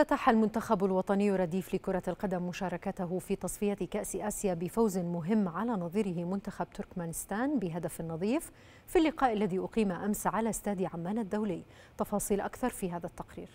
افتتح المنتخب الوطني رديف لكرة القدم مشاركته في تصفية كأس آسيا بفوز مهم على نظيره منتخب تركمانستان بهدف نظيف في اللقاء الذي أقيم أمس على استاد عمان الدولي تفاصيل أكثر في هذا التقرير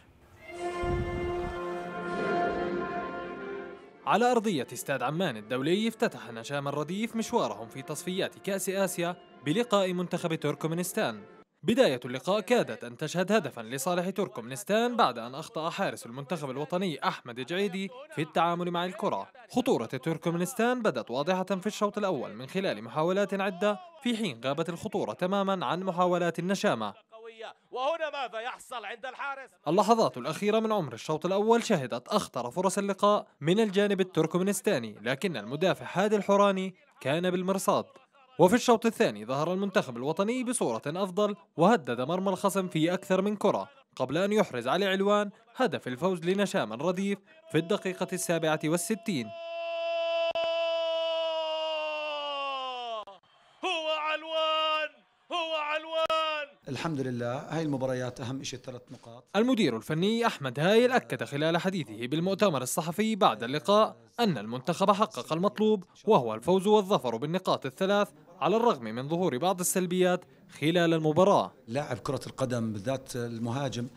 على أرضية استاد عمان الدولي افتتح نجام الرديف مشوارهم في تصفيات كأس آسيا بلقاء منتخب تركمانستان بداية اللقاء كادت أن تشهد هدفا لصالح تركمانستان بعد أن أخطأ حارس المنتخب الوطني أحمد جعيدي في التعامل مع الكرة خطورة تركمانستان بدت واضحة في الشوط الأول من خلال محاولات عدة في حين غابت الخطورة تماما عن محاولات النشامة وهنا ماذا يحصل عند الحارس اللحظات الأخيرة من عمر الشوط الأول شهدت أخطر فرص اللقاء من الجانب التركمانستاني لكن المدافع هادي الحوراني كان بالمرصاد وفي الشوط الثاني ظهر المنتخب الوطني بصورة أفضل وهدد مرمى الخصم في أكثر من كرة قبل أن يحرز علي علوان هدف الفوز لنشام الرديف في الدقيقة السابعة والستين هو علوان هو علوان الحمد لله هاي المباريات أهم شيء ثلاث نقاط المدير الفني أحمد هايل أكد خلال حديثه بالمؤتمر الصحفي بعد اللقاء أن المنتخب حقق المطلوب وهو الفوز والظفر بالنقاط الثلاث على الرغم من ظهور بعض السلبيات خلال المباراة لاعب كرة القدم بالذات المهاجم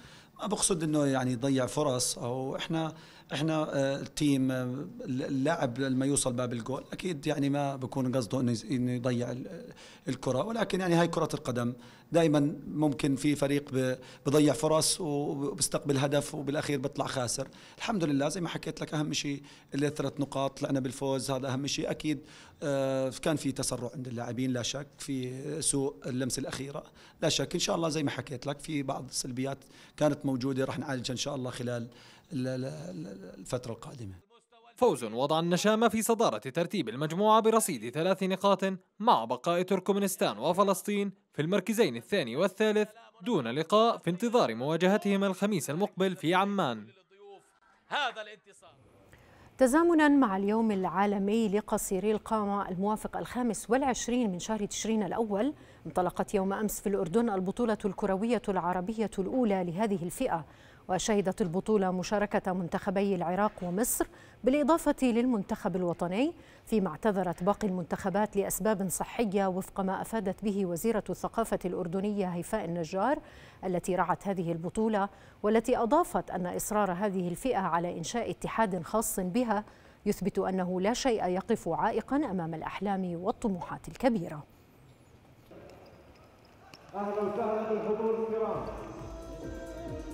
ما بقصد انه يعني يضيع فرص او احنا احنا آه، التيم آه، اللاعب لما يوصل باب الجول اكيد يعني ما بكون قصده انه يضيع الكره ولكن يعني هاي كره القدم دائما ممكن في فريق بضيع فرص وبستقبل هدف وبالاخير بيطلع خاسر الحمد لله زي ما حكيت لك اهم شيء الثلاث نقاط طلعنا بالفوز هذا اهم شيء اكيد آه، كان في تسرع عند اللاعبين لا شك في سوء اللمسه الاخيره لا شك ان شاء الله زي ما حكيت لك في بعض السلبيات كانت موجودة راح نعالجها إن شاء الله خلال الفترة القادمة فوز وضع النشامة في صدارة ترتيب المجموعة برصيد ثلاث نقاط مع بقاء تركمانستان وفلسطين في المركزين الثاني والثالث دون لقاء في انتظار مواجهتهما الخميس المقبل في عمان هذا الانتصار تزامنا مع اليوم العالمي لقصيري القامة الموافق الخامس والعشرين من شهر تشرين الأول انطلقت يوم أمس في الأردن البطولة الكروية العربية الأولى لهذه الفئة وشهدت البطولة مشاركة منتخبي العراق ومصر بالإضافة للمنتخب الوطني فيما اعتذرت باقي المنتخبات لأسباب صحية وفق ما أفادت به وزيرة الثقافة الأردنية هيفاء النجار التي رعت هذه البطولة والتي أضافت أن إصرار هذه الفئة على إنشاء اتحاد خاص بها يثبت أنه لا شيء يقف عائقا أمام الأحلام والطموحات الكبيرة أهلا وسهلا بالحضور الكرام